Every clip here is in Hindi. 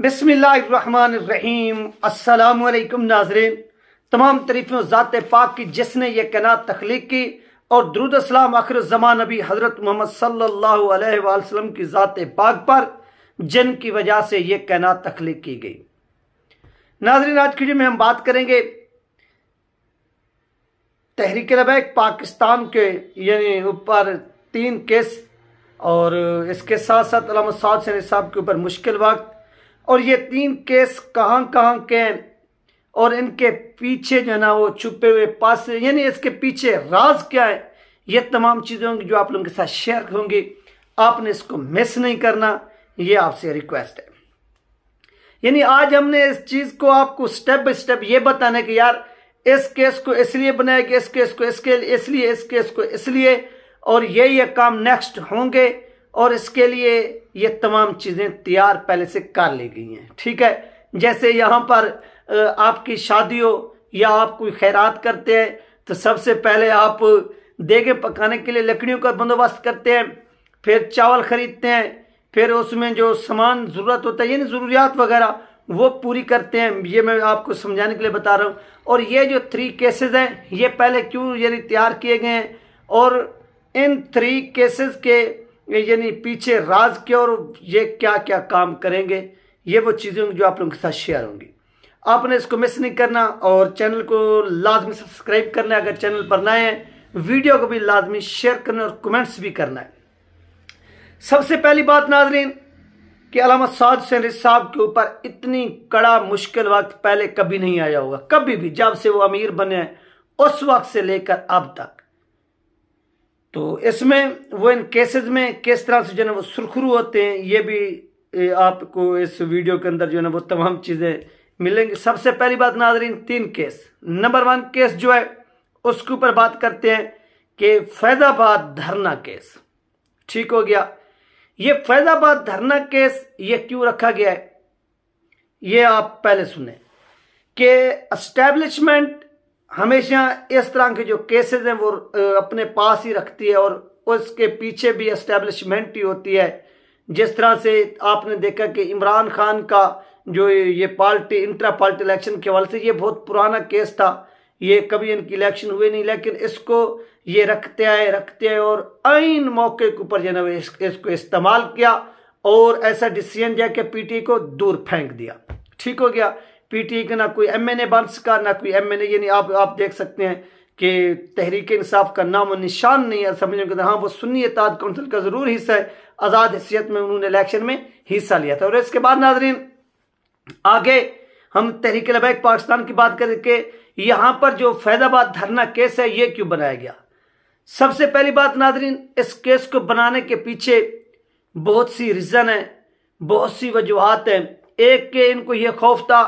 बिसमीम अलैक्म नाजरीन तमाम तरीफ़ों ज़ात पाक की जिसने ये कैनात तख्लीक की और दरुद असलाम आखिर जमान नबी हज़रत मोहम्मद सल्लल्लाहु अलैहि वसल्लम की ज़ात पाक पर जिन की वजह से ये कैनात तख्लीक की गई नाजरीन आज की में हम बात करेंगे तहरीक लबैक पाकिस्तान के यानी ऊपर तीन केस और इसके साथ साथ साहब के ऊपर मुश्किल वक्त और ये तीन केस कहाँ कहाँ के और इनके पीछे जो है ना वो छुपे हुए पास यानी इसके पीछे राज क्या है ये तमाम चीज़ें होंगी जो आप लोगों के साथ शेयर होंगी आपने इसको मिस नहीं करना ये आपसे रिक्वेस्ट है यानी आज हमने इस चीज़ को आपको स्टेप बाई स्टेप ये बताना कि यार इस केस को इसलिए बनाया कि इस केस को इसके इसलिए इस केस को इसलिए और ये ये काम नेक्स्ट होंगे और इसके लिए ये तमाम चीज़ें तैयार पहले से कर ली गई हैं ठीक है जैसे यहाँ पर आपकी शादी हो या आप कोई खैरात करते हैं तो सबसे पहले आप देगे पकाने के लिए लकड़ियों का बंदोबस्त करते हैं फिर चावल खरीदते हैं फिर उसमें जो सामान ज़रूरत होता है यानी ज़रूरियात वगैरह वो पूरी करते हैं ये मैं आपको समझाने के लिए बता रहा हूँ और ये जो थ्री केसेस हैं ये पहले क्यों यानी तैयार किए गए हैं और इन थ्री केसेस के यानी पीछे राज के और ये क्या क्या काम करेंगे ये वो चीज़ें होंगी जो आप लोगों के साथ शेयर होंगी आपने इसको मिस नहीं करना और चैनल को लाजमी सब्सक्राइब करना है अगर चैनल पर नए हैं वीडियो को भी लाजमी शेयर करना और कमेंट्स भी करना है सबसे पहली बात नाजरीन कि अलामत साद हुसैन साहब के ऊपर इतनी कड़ा मुश्किल वक्त पहले कभी नहीं आया होगा कभी भी जब से वो अमीर बने उस वक्त से लेकर अब तक तो इसमें वो इन केसेस में किस तरह से जो है ना वो सुरखरू होते हैं ये भी आपको इस वीडियो के अंदर जो है ना वो तमाम चीज़ें मिलेंगी सबसे पहली बात नाजरीन तीन केस नंबर वन केस जो है उसके ऊपर बात करते हैं कि फैज़ाबाद धरना केस ठीक हो गया ये फैज़ाबाद धरना केस ये क्यों रखा गया है ये आप पहले सुने कि इस्टेब्लिशमेंट हमेशा इस तरह के जो केसेस हैं वो अपने पास ही रखती है और उसके पीछे भी इस्टेब्लिशमेंट ही होती है जिस तरह से आपने देखा कि इमरान खान का जो ये पार्टी इंट्रा पार्टी इलेक्शन के हवाले से ये बहुत पुराना केस था ये कभी इनकी इलेक्शन हुए नहीं लेकिन इसको ये रखते आए रखते आए और आइन मौके के ऊपर जो है इसको इस्तेमाल किया और ऐसा डिसीजन दिया कि पीटी को दूर फेंक दिया ठीक हो गया पीटी का ना कोई एमएनए एन का ना कोई एमएनए यानी आप आप देख सकते हैं कि तहरीक इंसाफ का नाम निशान नहीं है समझ के हाँ वो सुन्नी एताद काउंसिल का ज़रूर हिस्सा है आज़ाद हैसियत में उन्होंने इलेक्शन में हिस्सा लिया था और इसके बाद नाजरीन आगे हम तहरीक लबैक पाकिस्तान की बात करके यहाँ पर जो फैजाबाद धरना केस है ये क्यों बनाया गया सबसे पहली बात नादरीन इस केस को बनाने के पीछे बहुत सी रीज़न है बहुत सी वजूहत हैं एक के इनको ये खौफ था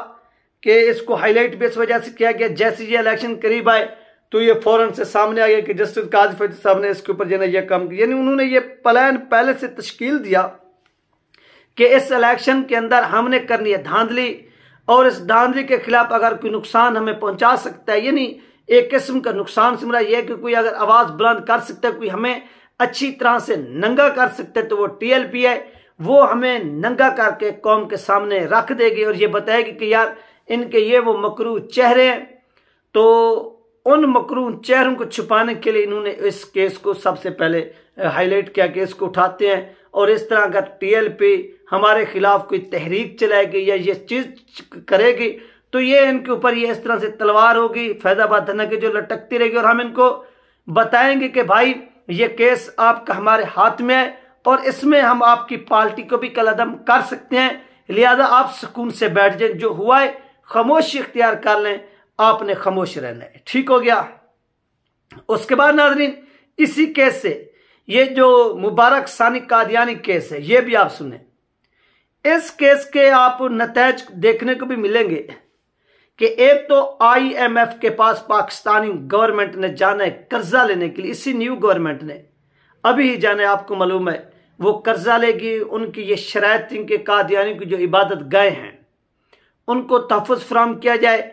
कि इसको हाईलाइट भी इस वजह से किया गया जैसे ये इलेक्शन करीब आए तो ये फौरन से सामने आ गया कि जस्टिस काजी फैज साहब ने इसके ऊपर जो है यह काम किया उन्होंने ये प्लान पहले से तश्कील दिया कि इस इलेक्शन के अंदर हमने करनी है धांधली और इस धांधली के खिलाफ अगर कोई नुकसान हमें पहुंचा सकता है यानी एक किस्म का नुकसान से यह कि कोई अगर आवाज बुलंद कर सकता है कोई हमें अच्छी तरह से नंगा कर सकता है तो वो टीएलपी है वो हमें नंगा करके कौम के सामने रख देगी और ये बताएगी कि यार इनके ये वो मकरू चेहरे तो उन मकरू चेहरों को छुपाने के लिए इन्होंने इस केस को सबसे पहले हाईलाइट किया केस को उठाते हैं और इस तरह अगर पीएलपी हमारे खिलाफ कोई तहरीक चलाएगी या ये चीज करेगी तो ये इनके ऊपर ये इस तरह से तलवार होगी फैजाबाद धना की जो लटकती रहेगी और हम इनको बताएंगे कि भाई ये केस आपका हमारे हाथ में है और इसमें हम आपकी पार्टी को भी कलदम कर सकते हैं लिहाजा आप सुकून से बैठ जाए जो हुआ है खामोशी इख्तियार कर लें आपने खामोश रहना है ठीक हो गया उसके बाद नाजरीन इसी केस से ये जो मुबारक सानी कादियानी केस है ये भी आप सुने इस केस के आप नतज देखने को भी मिलेंगे कि एक तो आईएमएफ के पास पाकिस्तानी गवर्नमेंट ने जाना है कर्जा लेने के लिए इसी न्यू गवर्नमेंट ने अभी ही जाना है आपको मालूम है वो कर्जा लेगी उनकी ये शरायतें के कादियानी की जो इबादत गए हैं उनको तहफ़ फ्राहम किया जाए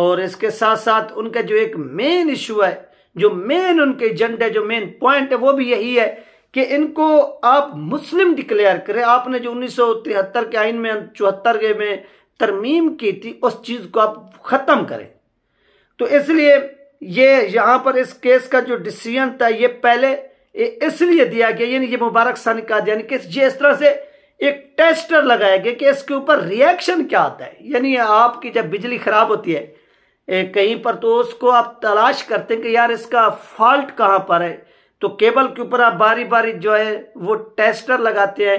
और इसके साथ साथ उनका जो एक मेन इशू है जो मेन उनके एजेंडा जो मेन पॉइंट है वो भी यही है कि इनको आप मुस्लिम डिक्लेयर करें आपने जो उन्नीस के आइन में चौहत्तर के में तरमीम की थी उस चीज़ को आप ख़त्म करें तो इसलिए ये यहाँ पर इस केस का जो डिसीजन था ये पहले इसलिए दिया गया यानी ये मुबारक सानी का यानी कि ये इस तरह से एक टेस्टर लगाया गया कि इसके ऊपर रिएक्शन क्या आता है यानी आपकी जब बिजली खराब होती है कहीं पर तो उसको आप तलाश करते हैं कि यार इसका फॉल्ट कहां पर है तो केबल के ऊपर आप बारी बारी जो है वो टेस्टर लगाते हैं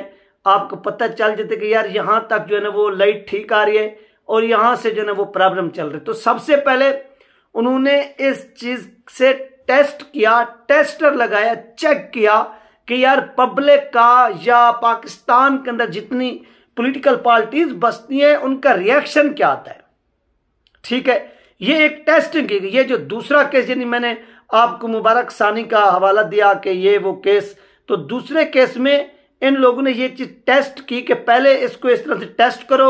आपको पता चल जाता है कि यार यहां तक जो है ना वो लाइट ठीक आ रही है और यहां से जो है ना वो प्रॉब्लम चल रही है तो सबसे पहले उन्होंने इस चीज़ से टेस्ट किया टेस्टर लगाया चेक किया कि यार पब्लिक का या पाकिस्तान के अंदर जितनी पॉलिटिकल पार्टीज बसती हैं उनका रिएक्शन क्या आता है ठीक है ये एक टेस्टिंग की ये जो दूसरा केस यानी मैंने आपको मुबारक सानी का हवाला दिया कि ये वो केस तो दूसरे केस में इन लोगों ने ये चीज टेस्ट की कि पहले इसको इस तरह से टेस्ट करो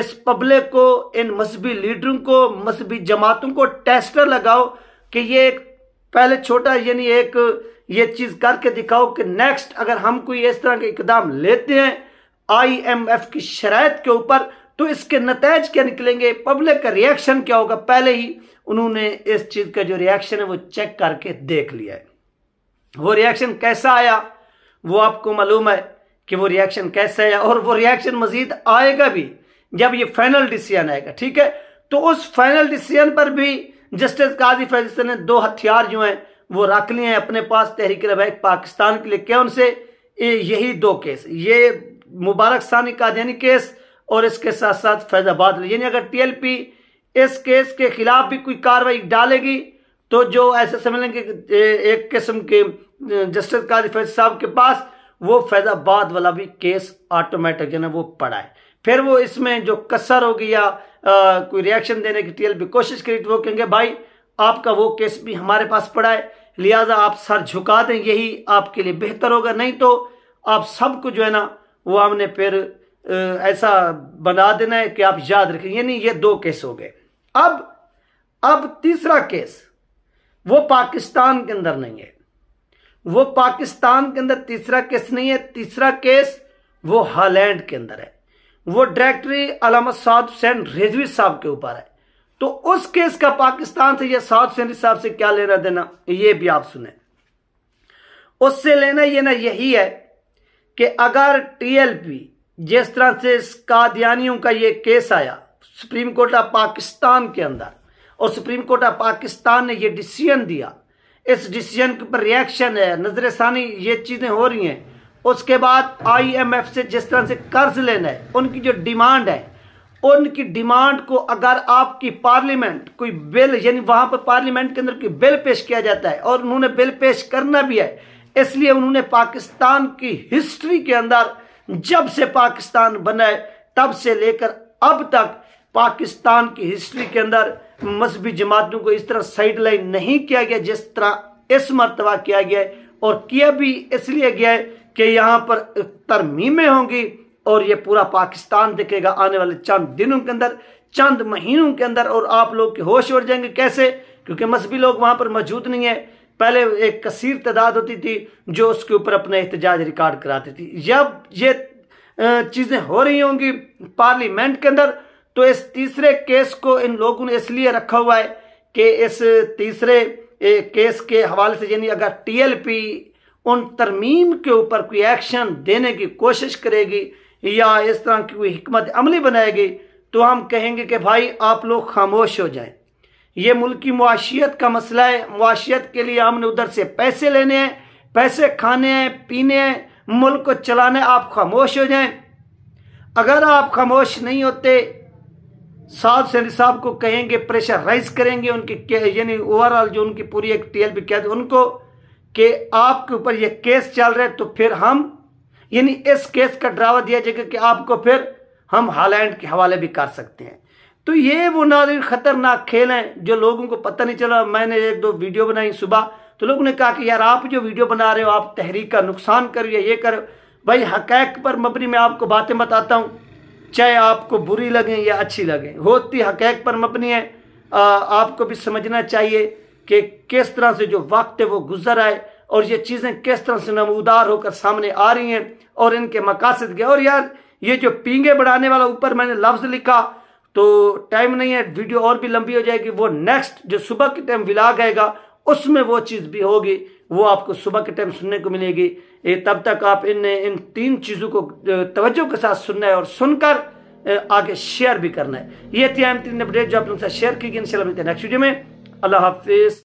इस पब्लिक को इन मजहबी लीडरों को मजहबी जमातों को टेस्टर लगाओ कि ये एक पहले छोटा यानी एक ये चीज़ करके दिखाओ कि नेक्स्ट अगर हम कोई इस तरह के इकदाम लेते हैं आईएमएफ की शरात के ऊपर तो इसके नतज क्या निकलेंगे पब्लिक का रिएक्शन क्या होगा पहले ही उन्होंने इस चीज़ का जो रिएक्शन है वो चेक करके देख लिया है वो रिएक्शन कैसा आया वो आपको मालूम है कि वो रिएक्शन कैसा आया और वो रिएक्शन मजीद आएगा भी जब ये फाइनल डिसीजन आएगा ठीक है तो उस फाइनल डिसीजन पर भी जस्टिस काजी फैजल ने दो हथियार जो हैं वो रख लिए हैं अपने पास तहरीक रवैक पाकिस्तान के लिए क्या उनसे यही दो केस ये मुबारक सानी कादयानी केस और इसके साथ साथ फैजाबाद यानी अगर टीएलपी इस केस के खिलाफ भी कोई कार्रवाई डालेगी तो जो ऐसे समझ लेंगे एक किस्म के जस्टिस काजी फैज साहब के पास वो फैजाबाद वाला भी केस ऑटोमेटिक जो है वो पड़ा है फिर वो इसमें जो कसर होगी या आ, कोई रिएक्शन देने की टीएलपी कोशिश करी तो वो कहेंगे भाई आपका वो केस भी हमारे पास पड़ा है लिहाजा आप सर झुका दें यही आपके लिए बेहतर होगा नहीं तो आप सबको जो है ना वो हमने फिर ऐसा बना देना है कि आप याद रखें यानी ये दो केस हो गए अब अब तीसरा केस वो पाकिस्तान के अंदर नहीं है वो पाकिस्तान के अंदर तीसरा केस नहीं है तीसरा केस वो हालैंड के अंदर है वो डायरेक्टरी अलामत साद हुसैन रिजवी साहब के ऊपर है तो उस केस का पाकिस्तान से यह साउथ सेंट्री साहब से क्या लेना देना यह भी आप सुने उससे लेना यह ना यही है कि अगर टीएलपी जिस तरह से कादियानियों का यह केस आया सुप्रीम कोर्ट ऑफ पाकिस्तान के अंदर और सुप्रीम कोर्ट ऑफ पाकिस्तान ने यह डिसीजन दिया इस डिसीजन पर रिएक्शन है नजर षानी ये चीज़ें हो रही हैं उसके बाद आईएमएफ से जिस तरह से कर्ज लेना है उनकी जो डिमांड है उनकी डिमांड को अगर आपकी पार्लियामेंट कोई बिल यानी वहां पर पार्लियामेंट के अंदर कोई बिल पेश किया जाता है और उन्होंने बिल पेश करना भी है इसलिए उन्होंने पाकिस्तान की हिस्ट्री के अंदर जब से पाकिस्तान बना है तब से लेकर अब तक पाकिस्तान की हिस्ट्री के अंदर मजहबी जमातों को इस तरह साइड नहीं किया गया जिस तरह इस मरतबा किया गया और किया भी इसलिए गया कि यहां पर तरमीमें होंगी और ये पूरा पाकिस्तान दिखेगा आने वाले चंद दिनों के अंदर चंद महीनों के अंदर और आप लोग के होश उड़ जाएंगे कैसे क्योंकि मजहबी लोग वहाँ पर मौजूद नहीं है पहले एक कसीर तादाद होती थी जो उसके ऊपर अपना एहतजाज रिकॉर्ड कराती थी जब ये चीज़ें हो रही होंगी पार्लियामेंट के अंदर तो इस तीसरे केस को इन लोगों ने इसलिए रखा हुआ है कि इस तीसरे केस के हवाले से यानी अगर टीएलपी उन तरमीम के ऊपर कोई एक्शन देने की कोशिश करेगी या इस तरह की कोई हमत अमली बनाएगी तो हम कहेंगे कि भाई आप लोग खामोश हो जाए ये मुल्क की मुआशियत का मसला है मुआशियत के लिए हमने उधर से पैसे लेने हैं पैसे खाने हैं पीने हैं मुल्क को चलाने आप खामोश हो जाएं अगर आप खामोश नहीं होते साहब से साहब को कहेंगे प्रेशर राइज करेंगे उनकी यानी ओवरऑल जो उनकी पूरी एक टीएलबी कैद उनको कि आपके ऊपर ये केस चल रहा है तो फिर हम यानी इस केस का ड्रावा दिया जाएगा कि आपको फिर हम हालैंड के हवाले भी कर सकते हैं तो ये वो नाजिर खतरनाक खेल हैं जो लोगों को पता नहीं चला मैंने एक दो वीडियो बनाई सुबह तो लोगों ने कहा कि यार आप जो वीडियो बना रहे हो आप तहरीक का नुकसान करो या ये करो भाई हकैक पर मबनी मैं आपको बातें बताता हूँ चाहे आपको बुरी लगें या अच्छी लगें होती हकैक पर मबनी है आपको भी समझना चाहिए कि किस तरह से जो वक्त है वो गुजर आए और ये चीज़ें किस तरह से नमूदार होकर सामने आ रही हैं और इनके मकासद गए और यार ये जो पींगे बढ़ाने वाला ऊपर मैंने लफ्ज़ लिखा तो टाइम नहीं है वीडियो और भी लंबी हो जाएगी वो नेक्स्ट जो सुबह के टाइम विलाग आएगा उसमें वो चीज़ भी होगी वो आपको सुबह के टाइम सुनने को मिलेगी ए, तब तक आप इन इन तीन चीज़ों को तवज्जो के साथ सुनना है और सुनकर आगे शेयर भी करना है ये थी अहम तीन अपडेट जो आप लोगों शेयर की गई इन मिलते हैं नेक्स्ट वीडियो में अल्लाह हाफिज़